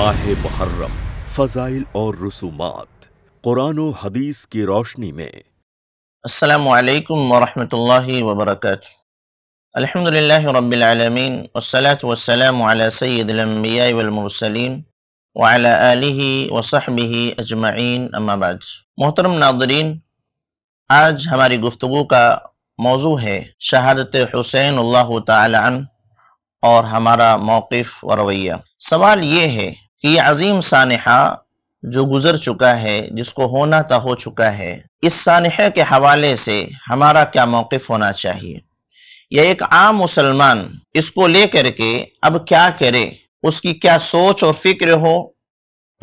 ماہ محرم فضائل اور رسومات قرآن و حدیث کی روشنی میں السلام علیکم ورحمۃ اللہ وبرکاتہ الحمد للہ رب العالمین والصلاة والسلام على سید الانبیاء والمرسلین وعلى آلہ وصحبہ اجمعین اما بعد محترم ناظرین آج ہماری گفتگو کا موضوع ہے شہادت حسین اللہ تعالی عنہ اور ہمارا موقف و رویہ سوال یہ ہے کہ یہ عظیم سانحہ جو گزر چکا ہے جس کو ہونا تا ہو چکا ہے اس سانحہ کے حوالے سے ہمارا کیا موقف ہونا چاہیے یا ایک عام مسلمان اس کو لے کر کے اب کیا کرے اس کی کیا سوچ اور فکر ہو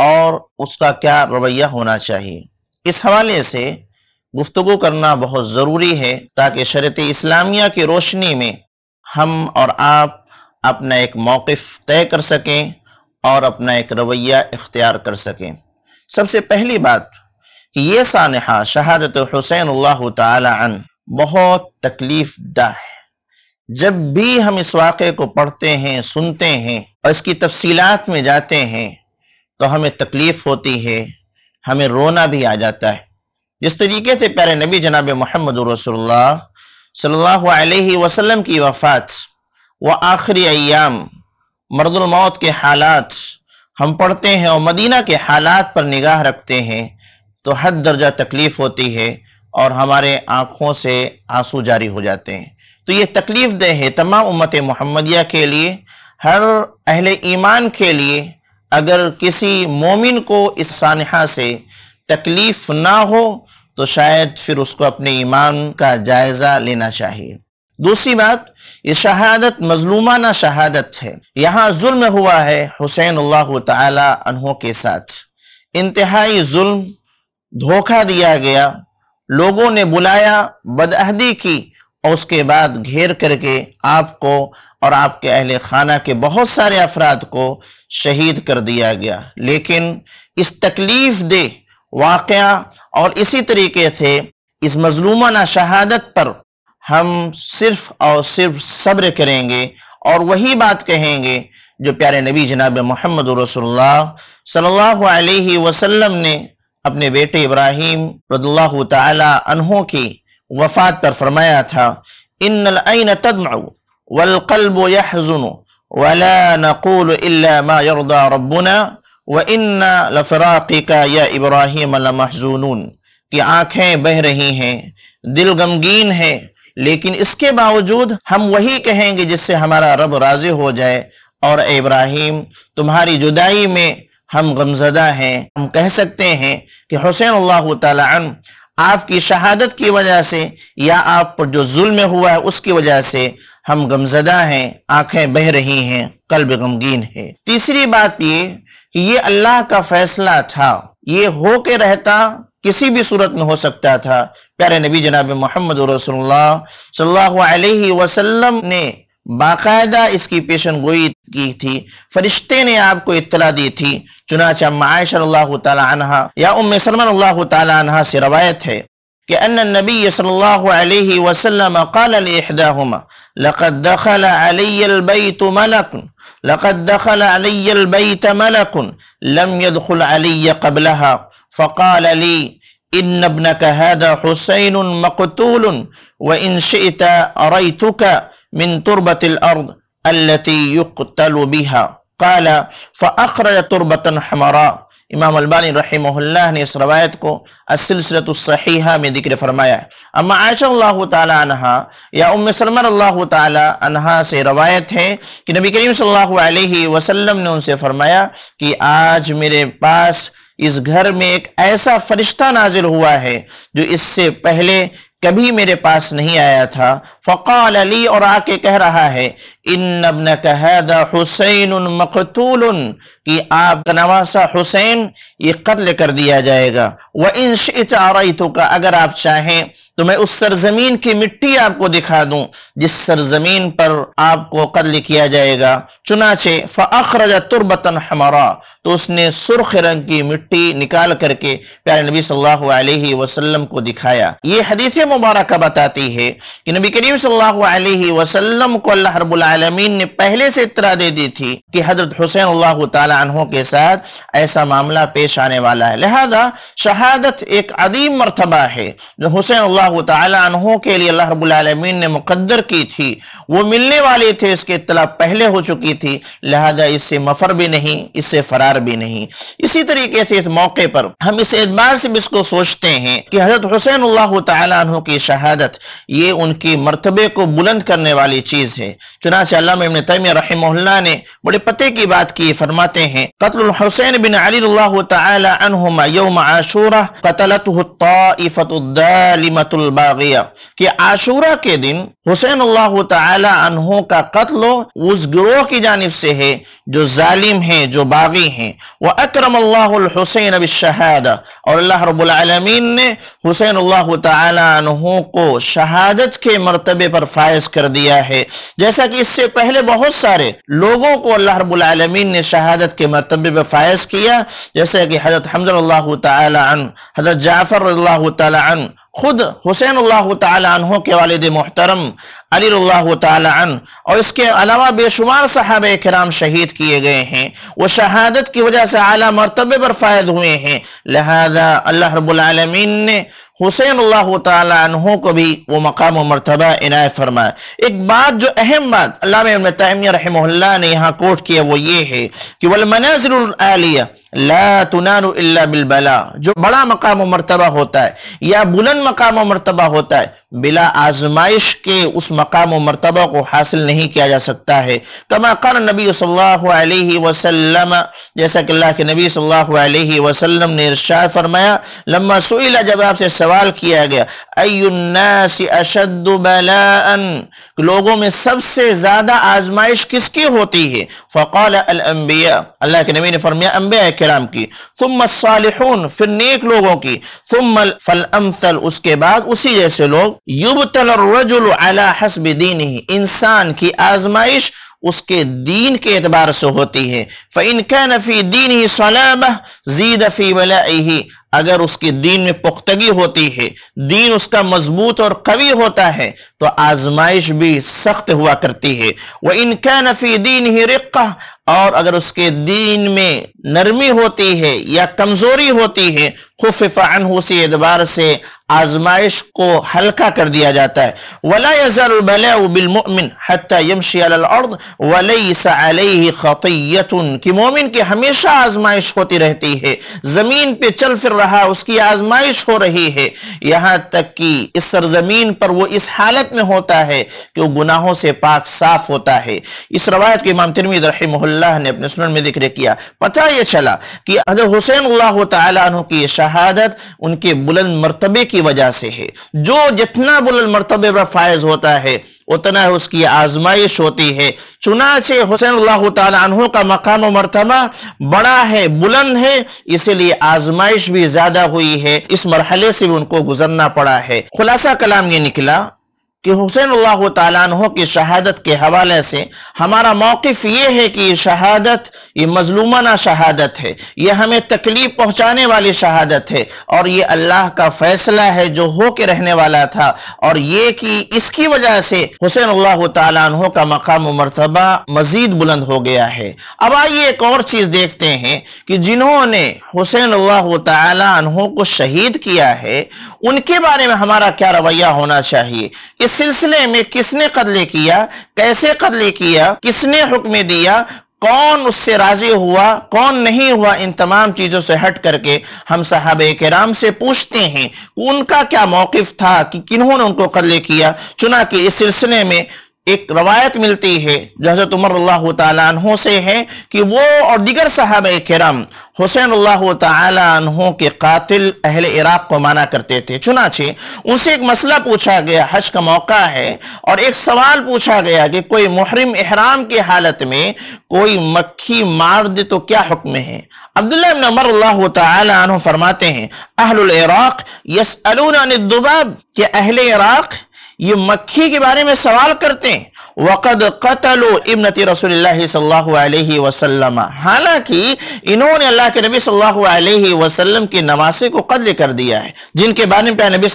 اور اس کا کیا رویہ ہونا چاہیے اس حوالے سے گفتگو کرنا بہت ضروری ہے تاکہ شرط اسلامیہ کی روشنی میں ہم اور آپ اپنا ایک موقف طے کر سکیں اور اپنا ایک رویہ اختیار کر سکیں سب سے پہلی بات کہ یہ سانحہ شہادت حسین اللہ تعالی عن بہت تکلیف دہ ہے جب بھی ہم اس واقعے کو پڑھتے ہیں سنتے ہیں اور اس کی تفصیلات میں جاتے ہیں تو ہمیں تکلیف ہوتی ہے ہمیں رونا بھی آ جاتا ہے جس طریقے سے پیارے نبی جناب محمد رسول اللہ صلی اللہ علیہ وسلم کی وفات وہ آخری ایام مرد الموت کے حالات ہم پڑھتے ہیں اور مدینہ کے حالات پر نگاہ رکھتے ہیں تو حد درجہ تکلیف ہوتی ہے اور ہمارے آنکھوں سے آنسو جاری ہو جاتے ہیں تو یہ تکلیف دہ ہے تمام امت محمدیہ کے لیے ہر اہل ایمان کے لیے اگر کسی مومن کو اس سانحہ سے تکلیف نہ ہو تو شاید پھر اس کو اپنے ایمان کا جائزہ لینا چاہیے دوسری بات یہ شہادت مظلومانہ شہادت ہے یہاں ظلم ہوا ہے حسین اللہ تعالی کے ساتھ انتہائی ظلم دھوکہ دیا گیا لوگوں نے بلایا بد کی اور اس کے بعد گھیر کر کے آپ کو اور آپ کے اہل خانہ کے بہت سارے افراد کو شہید کر دیا گیا لیکن اس تکلیف دے واقعہ اور اسی طریقے سے اس مظلومانہ شہادت پر ہم صرف اور صرف صبر کریں گے اور وہی بات کہیں گے جو پیارے نبی جناب محمد رسول اللہ صلی اللہ علیہ وسلم نے اپنے بیٹے ابراہیم رضی اللہ تعالی عنہ کی وفات پر فرمایا تھا ان العین تدمع والقلب يحزن ولا نقول الا ما يرضى ربنا وان لفراقك يا ابراهيم لمحزونون کہ آنکھیں بہ رہی ہیں دل غمگین ہیں لیکن اس کے باوجود ہم وہی کہیں گے جس سے ہمارا رب راضی ہو جائے اور اے ابراہیم تمہاری جدائی میں ہم غمزدہ ہیں ہم کہہ سکتے ہیں کہ حسین اللہ تعالی آپ کی شہادت کی وجہ سے یا آپ پر جو ظلم ہوا ہے اس کی وجہ سے ہم غمزدہ ہیں آنکھیں بہ رہی ہیں قلب غمگین ہے تیسری بات یہ کہ یہ اللہ کا فیصلہ تھا یہ ہو کے رہتا کسی بھی صورت میں ہو سکتا تھا پیارے نبی جناب محمد رسول اللہ صلی اللہ علیہ وسلم نے باقاعدہ اس کی پیشن گوئی کی تھی فرشتے نے آپ کو اطلاع دی تھی چنانچہ معاشر اللہ تعالی عنہ یا ام سلمان اللہ تعالی عنہ سے روایت ہے کہ ان النبی صلی اللہ علیہ وسلم قال لإحداهما لقد دخل علی البیت ملک لقد دخل علی البیت ملک لم يدخل علی قبلها فقال لي ان ابنك هذا حسين مقتول وان شئت اريتك من تربه الارض التي يقتل بها قال فاخرج تربه حمراء امام البانی رحمہ اللہ نے اس روایت کو السلسلہ الصحیحہ میں ذکر فرمایا ہے اما عائشہ اللہ تعالی عنہ یا ام سلمہ اللہ تعالی عنہ سے روایت ہے کہ نبی کریم صلی اللہ علیہ وسلم نے ان سے فرمایا کہ آج میرے پاس اس گھر میں ایک ایسا فرشتہ نازل ہوا ہے جو اس سے پہلے کبھی میرے پاس نہیں آیا تھا فقال علی اور آ کے کہہ رہا ہے ان ابنک هذا حسین مقتول کہ آپ کا نواسا حسین یہ قتل کر دیا جائے گا وَإِن شِئِتَ عَرَيْتُكَ اگر آپ چاہیں تو میں اس سرزمین کی مٹی آپ کو دکھا دوں جس سرزمین پر آپ کو قتل کیا جائے گا چنانچہ فَأَخْرَجَ تُرْبَةً حَمَرَا تو اس نے سرخ رنگ کی مٹی نکال کر کے پیارے نبی صلی اللہ علیہ وسلم کو دکھایا یہ حدیث مبارکہ بتاتی ہے کہ نبی کریم صلی اللہ علیہ وسلم کو اللہ رب العالمین العالمین نے پہلے سے اطلاع دے دی تھی کہ حضرت حسین اللہ تعالی عنہ کے ساتھ ایسا معاملہ پیش آنے والا ہے لہذا شہادت ایک عظیم مرتبہ ہے جو حسین اللہ تعالی عنہ کے لیے اللہ رب العالمین نے مقدر کی تھی وہ ملنے والے تھے اس کے اطلاع پہلے ہو چکی تھی لہذا اس سے مفر بھی نہیں اس سے فرار بھی نہیں اسی طریقے سے اس موقع پر ہم اس اعتبار سے بھی اس کو سوچتے ہیں کہ حضرت حسین اللہ تعالی عنہ کی شہادت یہ ان کی مرتبے کو بلند کرنے والی چیز ہے چنانچہ سے علامہ ابن تیمیہ رحمہ اللہ نے بڑے پتے کی بات کی فرماتے ہیں قتل الحسین بن علی اللہ تعالی عنہما یوم عاشورہ قتلته الطائفت الدالمت الباغیہ کہ عاشورہ کے دن حسین اللہ تعالی عنہ کا قتل اس گروہ کی جانب سے ہے جو ظالم ہیں جو باغی ہیں وَأَكْرَمَ اللَّهُ الْحُسَيْنَ بِالشَّهَادَةِ اور اللہ رب العالمین نے حسین اللہ تعالی عنہ کو شہادت کے مرتبے پر فائز کر دیا ہے جیسا کہ اس سے پہلے بہت سارے لوگوں کو اللہ رب العالمین نے شہادت کے مرتبے پہ فائز کیا جیسے کہ حضرت حمزہ اللہ تعالی عن حضرت جعفر اللہ تعالی عن خود حسین اللہ تعالی عنہ کے والد محترم علی اللہ تعالی عن اور اس کے علاوہ بے شمار صحابہ کرام شہید کیے گئے ہیں وہ شہادت کی وجہ سے اعلیٰ مرتبے پر فائد ہوئے ہیں لہذا اللہ رب العالمین نے حسین اللہ تعالی عنہ کو بھی وہ مقام و مرتبہ عنایت فرمایا ایک بات جو اہم بات علامہ ابن تعمیہ رحمہ اللہ نے یہاں کوٹ کیا وہ یہ ہے کہ والمنازل العالیہ لا تنال الا بالبلا جو بڑا مقام و مرتبہ ہوتا ہے یا بلند مقام و مرتبہ ہوتا ہے بلا آزمائش کے اس مقام و مرتبہ کو حاصل نہیں کیا جا سکتا ہے کما قال نبی صلی اللہ علیہ وسلم جیسا کہ اللہ کے نبی صلی اللہ علیہ وسلم نے ارشاد فرمایا لما سئل جب آپ سے سوال کیا گیا ای الناس اشد بلاء لوگوں میں سب سے زیادہ آزمائش کس کی ہوتی ہے فقال الانبیاء اللہ کے نبی نے فرمایا انبیاء کرام کی ثم الصالحون پھر نیک لوگوں کی ثم فالامثل اس کے بعد اسی جیسے لوگ يبتل الرجل على حسب دينه انسان کی آزمائش اس کے دین کے اعتبار سے ہوتی ہے نفی دین ہی صلابہ اگر اس کے دین میں پختگی ہوتی ہے دین اس کا مضبوط اور قوی ہوتا ہے تو آزمائش بھی سخت ہوا کرتی ہے وہ ان فِي نفی دین ہی رقہ اور اگر اس کے دین میں نرمی ہوتی ہے یا کمزوری ہوتی ہے عنہ اسی اعتبار سے آزمائش کو ہلکا کر دیا جاتا ہے عَلَى الْعَرْضِ کہ مومن کے ہمیشہ آزمائش ہوتی رہتی ہے زمین پہ چل پھر رہا اس کی آزمائش ہو رہی ہے یہاں تک کہ اس سرزمین پر وہ اس حالت میں ہوتا ہے کہ وہ گناہوں سے پاک صاف ہوتا ہے اس روایت کے امام ترمید رحمہ اللہ نے اپنے سنن میں ذکر کیا پتہ یہ چلا کہ حضرت حسین اللہ تعالیٰ عنہ کی شہادت ان کے بلند مرتبے کی وجہ سے ہے جو جتنا بلند مرتبے پر فائز ہوتا ہے اتنا اس کی آزمائش ہوتی ہے چنانچہ حسین اللہ تعالیٰ عنہ کا مقام و مرتبہ بڑا ہے بلند ہے اسی لیے آزمائش بھی زیادہ ہوئی ہے اس مرحلے سے بھی ان کو گزرنا پڑا ہے خلاصہ کلام یہ نکلا کہ حسین اللہ تعالیٰ عنہ کی شہادت کے حوالے سے ہمارا موقف یہ ہے کہ یہ شہادت یہ مظلومانہ شہادت ہے یہ ہمیں تکلیف پہنچانے والی شہادت ہے اور یہ اللہ کا فیصلہ ہے جو ہو کے رہنے والا تھا اور یہ کہ اس کی وجہ سے حسین اللہ تعالیٰ عنہ کا مقام و مرتبہ مزید بلند ہو گیا ہے اب آئیے ایک اور چیز دیکھتے ہیں کہ جنہوں نے حسین اللہ تعالیٰ عنہ کو شہید کیا ہے ان کے بارے میں ہمارا کیا رویہ ہونا چاہیے اس سلسلے میں کس نے قتل کیا کیسے کیا کس نے حکم دیا کون اس سے راضی ہوا کون نہیں ہوا ان تمام چیزوں سے ہٹ کر کے ہم صحابہ کرام سے پوچھتے ہیں ان کا کیا موقف تھا کہ کنہوں نے ان کو قتل کیا چنا کہ اس سلسلے میں ایک روایت ملتی ہے جو حضرت عمر اللہ تعالیٰ عنہ سے ہے کہ وہ اور دیگر صحابہ کرم حسین اللہ تعالیٰ عنہ کے قاتل اہل عراق کو مانا کرتے تھے چنانچہ ان سے ایک مسئلہ پوچھا گیا حج کا موقع ہے اور ایک سوال پوچھا گیا کہ کوئی محرم احرام کے حالت میں کوئی مکھی مار دے تو کیا حکم ہے عبداللہ ابن عمر اللہ تعالیٰ عنہ فرماتے ہیں اہل العراق یسألون عن الدباب کہ اہل عراق یہ مکھی کے بارے میں سوال کرتے ہیں وقد قتل ابنتی رسول اللہ صلی اللہ علیہ وسلم حالانکہ انہوں نے اللہ کے نبی صلی اللہ علیہ وسلم کی نماسے کو قتل کر دیا ہے جن کے بارے میں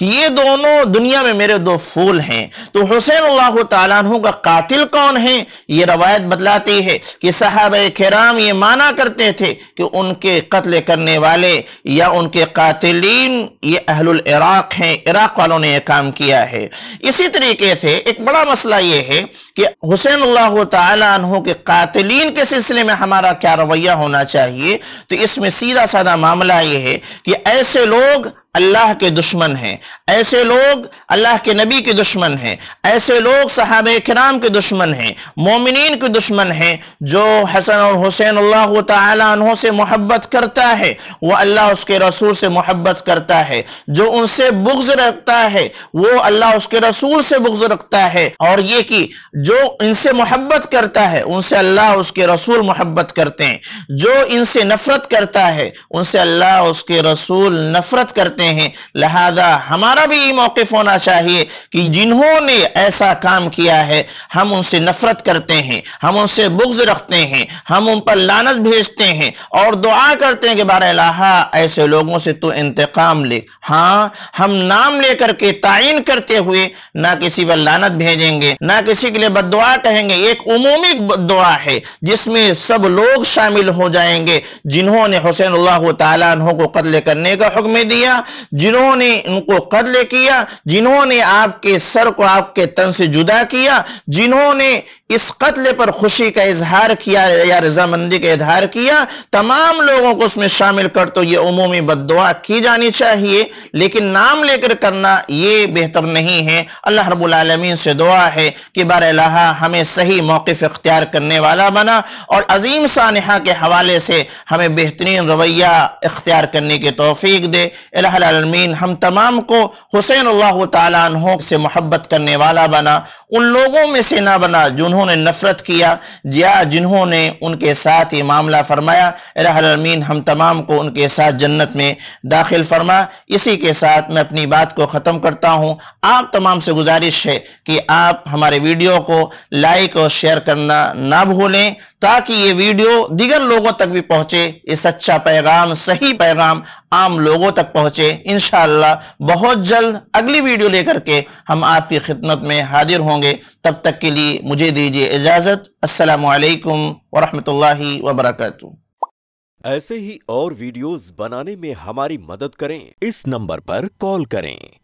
یہ دونوں دنیا میں میرے دو پھول ہیں تو حسین اللہ تعالیٰ عنہ کا قاتل کون ہے یہ روایت بتلاتی ہے کہ صحابہ کرام یہ مانا کرتے تھے کہ ان کے قتل کرنے والے یا ان کے قاتلین یہ اہل الار عراق ہیں عراق والوں نے یہ کام کیا ہے اسی طریقے سے ایک بڑا مسئلہ یہ ہے کہ حسین اللہ تعالیٰ عنہ کے سلسلے میں ہمارا کیا رویہ ہونا چاہیے تو اس میں سیدھا سادہ معاملہ یہ ہے کہ ایسے لوگ اللہ کے دشمن ہیں ایسے لوگ اللہ کے نبی کے دشمن ہیں ایسے لوگ صحابہ کرام کے دشمن ہیں مومنین کے دشمن ہیں جو حسن اور حسین اللہ تعالیٰ عنہ سے محبت کرتا ہے وہ اللہ اس کے رسول سے محبت کرتا ہے جو ان سے بغض رکھتا ہے وہ اللہ اس کے رسول سے بغض رکھتا ہے اور یہ کہ جو ان سے محبت کرتا ہے ان سے اللہ اس کے رسول محبت کرتے ہیں جو ان سے نفرت کرتا ہے ان سے اللہ اس کے رسول نفرت کرتے ہیں کرتے ہیں لہذا ہمارا بھی یہ موقف ہونا چاہیے کہ جنہوں نے ایسا کام کیا ہے ہم ان سے نفرت کرتے ہیں ہم ان سے بغض رکھتے ہیں ہم ان پر لانت بھیجتے ہیں اور دعا کرتے ہیں کہ بارہ الہا ایسے لوگوں سے تو انتقام لے ہاں ہم نام لے کر کے تعین کرتے ہوئے نہ کسی پر لانت بھیجیں گے نہ کسی کے لیے بد دعا کہیں گے ایک عمومی دعا ہے جس میں سب لوگ شامل ہو جائیں گے جنہوں نے حسین اللہ تعالیٰ عنہ کو قتل کرنے کا حکم دیا جنہوں نے ان کو قتل کیا جنہوں نے آپ کے سر کو آپ کے تن سے جدا کیا جنہوں نے اس قتل پر خوشی کا اظہار کیا یا رضامندی کا اظہار کیا تمام لوگوں کو اس میں شامل کر تو یہ عمومی بد دعا کی جانی چاہیے لیکن نام لے کر کرنا یہ بہتر نہیں ہے اللہ رب العالمین سے دعا ہے کہ بار الہا ہمیں صحیح موقف اختیار کرنے والا بنا اور عظیم سانحہ کے حوالے سے ہمیں بہترین رویہ اختیار کرنے کے توفیق دے الہ العالمین ہم تمام کو حسین اللہ تعالیٰ عنہ سے محبت کرنے والا بنا ان لوگوں میں سے نہ بنا جنہوں نے نفرت کیا جنہوں نے ان کے ساتھ یہ معاملہ فرمایا راہر ہم تمام کو ان کے ساتھ جنت میں داخل فرما اسی کے ساتھ میں اپنی بات کو ختم کرتا ہوں آپ تمام سے گزارش ہے کہ آپ ہمارے ویڈیو کو لائک اور شیئر کرنا نہ بھولیں تاکہ یہ ویڈیو دیگر لوگوں تک بھی پہنچے یہ سچا پیغام صحیح پیغام عام لوگوں تک پہنچے انشاءاللہ بہت جلد اگلی ویڈیو لے کر کے ہم آپ کی خدمت میں حاضر ہوں گے تب تک کے لیے مجھے دیجیے اجازت السلام علیکم ورحمت اللہ وبرکاتہ ایسے ہی اور ویڈیوز بنانے میں ہماری مدد کریں اس نمبر پر کال کریں